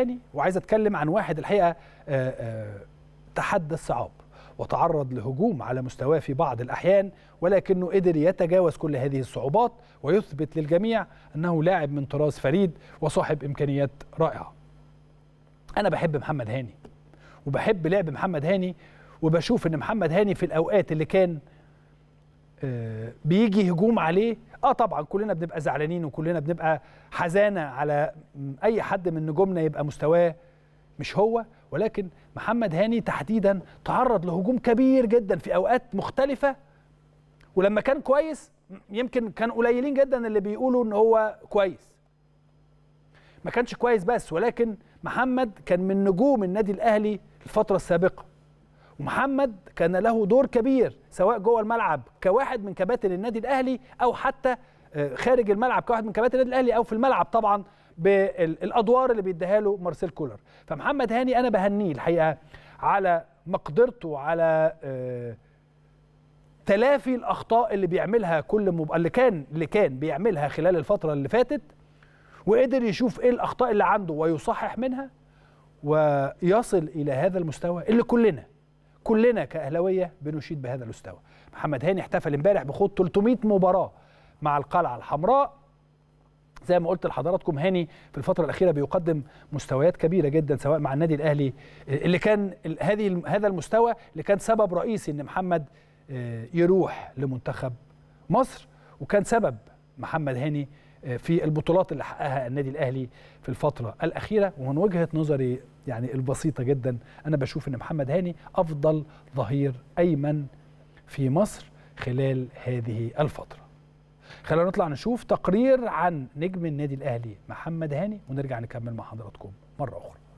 تاني وعايز اتكلم عن واحد الحقيقه آه، آه، تحدى الصعاب وتعرض لهجوم على مستواه في بعض الأحيان ولكنه قدر يتجاوز كل هذه الصعوبات ويثبت للجميع أنه لاعب من طراز فريد وصاحب إمكانيات رائعة أنا بحب محمد هاني وبحب لعب محمد هاني وبشوف أن محمد هاني في الأوقات اللي كان آه، بيجي هجوم عليه اه طبعا كلنا بنبقى زعلانين وكلنا بنبقى حزانه على اي حد من نجومنا يبقى مستواه مش هو ولكن محمد هاني تحديدا تعرض لهجوم كبير جدا في اوقات مختلفه ولما كان كويس يمكن كان قليلين جدا اللي بيقولوا ان هو كويس ما كانش كويس بس ولكن محمد كان من نجوم النادي الاهلي الفتره السابقه ومحمد كان له دور كبير سواء جوه الملعب كواحد من كباتن النادي الاهلي او حتى آه، خارج الملعب كواحد من كباتن النادي الاهلي او في الملعب طبعا بالادوار اللي بيديها له مارسيل كولر فمحمد هاني انا بهنيه الحقيقه على مقدرته على آه، تلافي الاخطاء اللي بيعملها كل مب... اللي كان اللي كان بيعملها خلال الفتره اللي فاتت وقدر يشوف ايه الاخطاء اللي عنده ويصحح منها ويصل الى هذا المستوى اللي كلنا كلنا كأهلاوية بنشيد بهذا المستوى محمد هاني احتفل امبارح بخوض 300 مباراة مع القلعة الحمراء زي ما قلت لحضراتكم هاني في الفترة الأخيرة بيقدم مستويات كبيرة جدا سواء مع النادي الأهلي اللي كان هذه هذا المستوى اللي كان سبب رئيسي إن محمد آه، يروح لمنتخب مصر وكان سبب محمد هاني آه، في البطولات اللي حققها النادي الأهلي في الفترة الأخيرة ومن وجهة نظري يعني البسيطة جدا أنا بشوف أن محمد هاني أفضل ظهير أيمن في مصر خلال هذه الفترة خلينا نطلع نشوف تقرير عن نجم النادي الأهلي محمد هاني ونرجع نكمل مع حضراتكم مرة أخرى